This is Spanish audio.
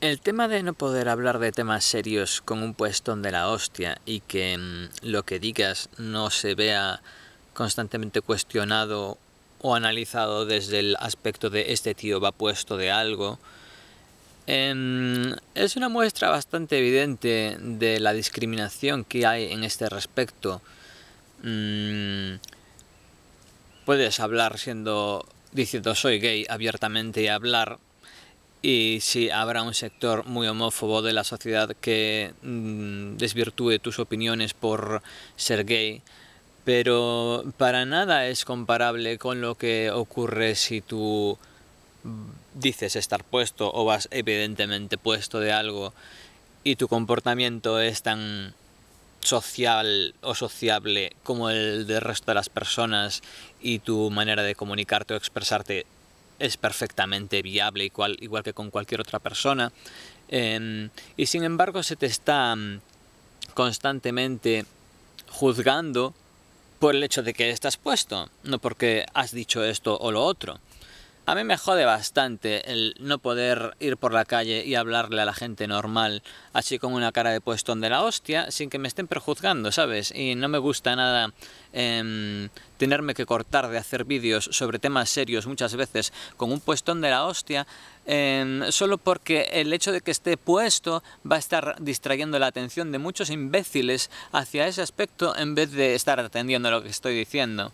El tema de no poder hablar de temas serios con un puestón de la hostia y que mm, lo que digas no se vea constantemente cuestionado o analizado desde el aspecto de este tío va puesto de algo, em, es una muestra bastante evidente de la discriminación que hay en este respecto. Mm, puedes hablar siendo diciendo soy gay abiertamente y hablar y si habrá un sector muy homófobo de la sociedad que mm, desvirtúe tus opiniones por ser gay, pero para nada es comparable con lo que ocurre si tú dices estar puesto o vas evidentemente puesto de algo y tu comportamiento es tan social o sociable como el del resto de las personas y tu manera de comunicarte o expresarte es perfectamente viable, igual, igual que con cualquier otra persona. Em, y sin embargo se te está mm, constantemente juzgando por el hecho de que estás puesto, no porque has dicho esto o lo otro. A mí me jode bastante el no poder ir por la calle y hablarle a la gente normal, así con una cara de puestón de la hostia, sin que me estén perjuzgando, ¿sabes? Y no me gusta nada em, tenerme que cortar de hacer vídeos sobre temas serios muchas veces con un puestón de la hostia, em, solo porque el hecho de que esté puesto va a estar distrayendo la atención de muchos imbéciles hacia ese aspecto en vez de estar atendiendo lo que estoy diciendo.